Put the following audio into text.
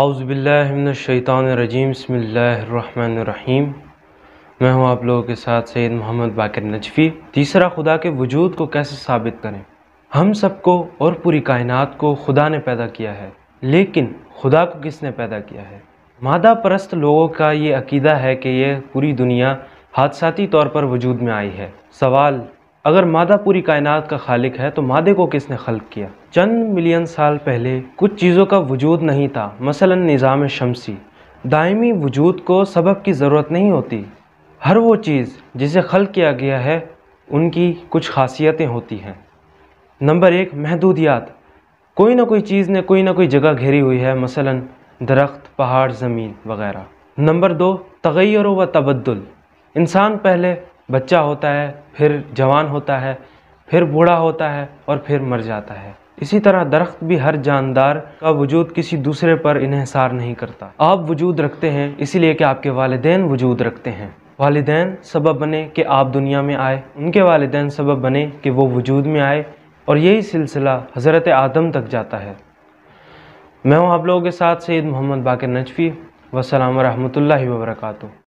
आउज़बिल्लिमिनशैतानरजीम बसमीम मैं हूं आप लोगों के साथ सैद मोहम्मद बाकर नजफ़ी तीसरा खुदा के वजूद को कैसे साबित करें हम सबको और पूरी कायनात को खुदा ने पैदा किया है लेकिन खुदा को किसने पैदा किया है मादा परस्त लोगों का ये अकीदा है कि यह पूरी दुनिया हादसाती तौर पर वजूद में आई है सवाल अगर मादा पूरी कायनात का खालिक है तो मादे को किसने खल्क किया चंद मिलियन साल पहले कुछ चीज़ों का वजूद नहीं था मसलन निज़ाम शमसी दायमी वजूद को सबब की ज़रूरत नहीं होती हर वो चीज़ जिसे खल किया गया है उनकी कुछ खासियतें होती हैं नंबर एक महदूदियात कोई ना कोई चीज़ ने कोई ना कोई जगह घेरी हुई है मसलन दरख्त पहाड़ ज़मीन वगैरह नंबर दो तगैर व तबदल इंसान पहले बच्चा होता है फिर जवान होता है फिर बूढ़ा होता है और फिर मर जाता है इसी तरह दरख्त भी हर जानदार का वजूद किसी दूसरे पर इन्हसार नहीं करता आप वजूद रखते हैं इसीलिए कि आपके वालदेन वजूद रखते हैं वालदे सबब बने कि आप दुनिया में आए उनके वालदे सबब बने कि वो वजूद में आए और यही सिलसिला हज़रत आदम तक जाता है मैं हूँ आप लोगों के साथ सैद मोहम्मद बाकर नजफ़ी वसलम वरहमल वर्का